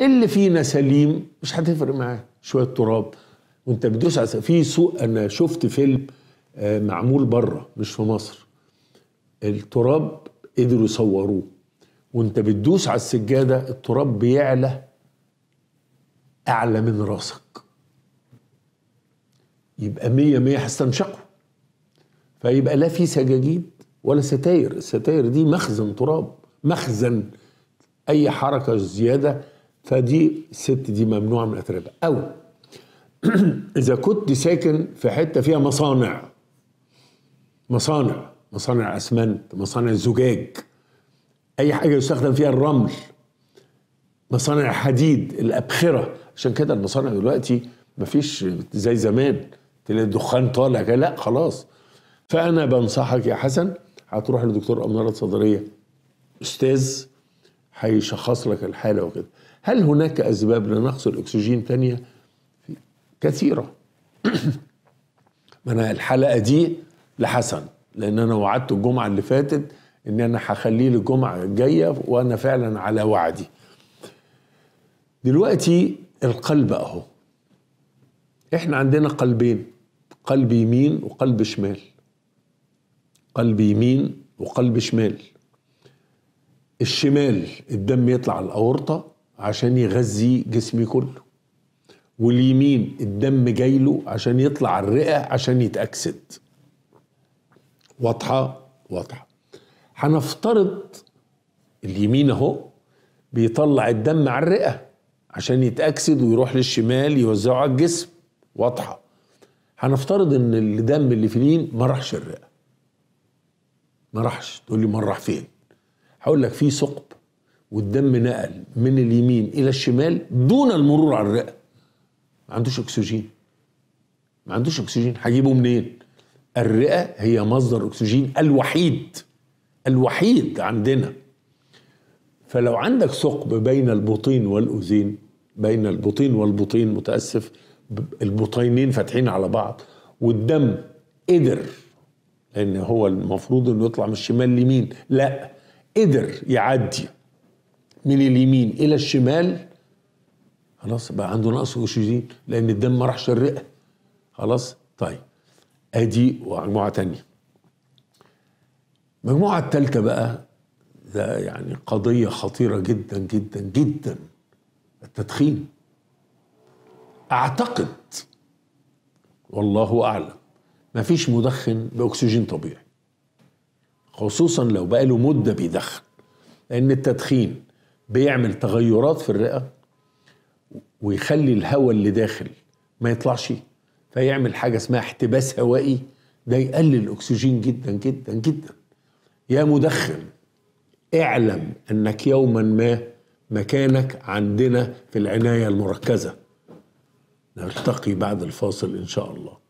اللي فينا سليم مش هتفرق معاه شويه تراب وانت بتدوس على في سوق انا شفت فيلم آه، معمول بره مش في مصر التراب قدروا يصوروه وانت بتدوس على السجاده التراب بيعلى اعلى من راسك يبقى مية مية هستنشقه فيبقى لا في سجاجيد ولا ستاير الستاير دي مخزن تراب مخزن اي حركه زياده فدي الست دي ممنوعه من الاتربه او اذا كنت ساكن في حته فيها مصانع مصانع مصانع اسمنت مصانع زجاج اي حاجه يستخدم فيها الرمل مصانع حديد الابخره عشان كده المصانع دلوقتي مفيش زي زمان تلاقي الدخان طالع كده لا خلاص فانا بنصحك يا حسن هتروح لدكتور امراض صدريه استاذ هيشخص لك الحاله وكده هل هناك أسباب لنقص الأكسجين ثانيه كثيرة ما أنا الحلقة دي لحسن لأن أنا وعدته الجمعة اللي فاتت إن أنا هخليه للجمعة الجاية وأنا فعلا على وعدي دلوقتي القلب أهو إحنا عندنا قلبين قلب يمين وقلب شمال قلب يمين وقلب شمال الشمال الدم يطلع الأورطة عشان يغذي جسمي كله واليمين الدم جايله عشان يطلع على الرئه عشان يتاكسد واضحه واضحه هنفترض اليمين اهو بيطلع الدم على الرئه عشان يتاكسد ويروح للشمال يوزعه على الجسم واضحه هنفترض ان الدم اللي في اليمين ما راحش الرئه ما راحش تقول لي ما راح فين هقول لك في ثقب والدم نقل من اليمين الى الشمال دون المرور على الرئه ما عندوش اكسجين ما عندوش اكسجين هجيبه منين الرئه هي مصدر اكسجين الوحيد الوحيد عندنا فلو عندك ثقب بين البطين والاذين بين البطين والبطين متاسف البطينين فاتحين على بعض والدم قدر لان هو المفروض انه يطلع من الشمال اليمين لا قدر يعدي من اليمين الى الشمال خلاص بقى عنده نقص اكسجين لان الدم ما راحش الرئه خلاص طيب ادي مجموعه تانية المجموعه الثالثه بقى ده يعني قضيه خطيره جدا جدا جدا التدخين اعتقد والله اعلم مفيش مدخن باكسجين طبيعي خصوصا لو بقى له مده بيدخن لان التدخين بيعمل تغيرات في الرئه ويخلي الهواء اللي داخل ما يطلعش فيعمل حاجه اسمها احتباس هوائي ده يقلل الاكسجين جدا جدا جدا يا مدخن اعلم انك يوما ما مكانك عندنا في العنايه المركزه نلتقي بعد الفاصل ان شاء الله